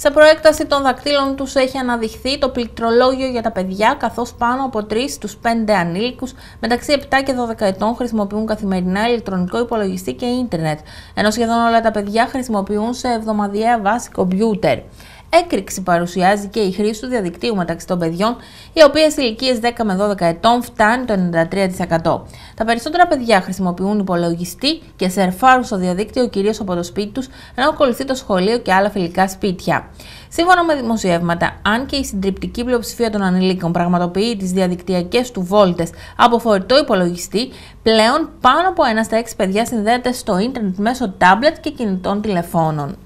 Σε προέκταση των δακτύλων τους έχει αναδειχθεί το πληκτρολόγιο για τα παιδιά, καθώς πάνω από 3 στους 5 ανήλικους μεταξύ 7 και 12 ετών χρησιμοποιούν καθημερινά ηλεκτρονικό υπολογιστή και ίντερνετ, ενώ σχεδόν όλα τα παιδιά χρησιμοποιούν σε εβδομαδιαία βάση κομπιούτερ. Έκρηξη παρουσιάζει και η χρήση του διαδικτύου μεταξύ των παιδιών, οι οποίες σε ηλικίες 10 με 12 ετών φτάνει το 93%. Τα περισσότερα παιδιά χρησιμοποιούν υπολογιστή και σερφάρουν στο διαδίκτυο κυρίως από το σπίτι τους, ενώ ακολουθεί το σχολείο και άλλα φιλικά σπίτια. Σύμφωνα με δημοσιεύματα, αν και η συντριπτική πλειοψηφία των ανηλίκων πραγματοποιεί τις διαδικτυακές του βόλτες από φορητό υπολογιστή, πλέον πάνω από ένα στα έξι παιδιά συνδέεται στο ίντερνετ μέσω τάμπλετ και κινητών τηλεφώνων.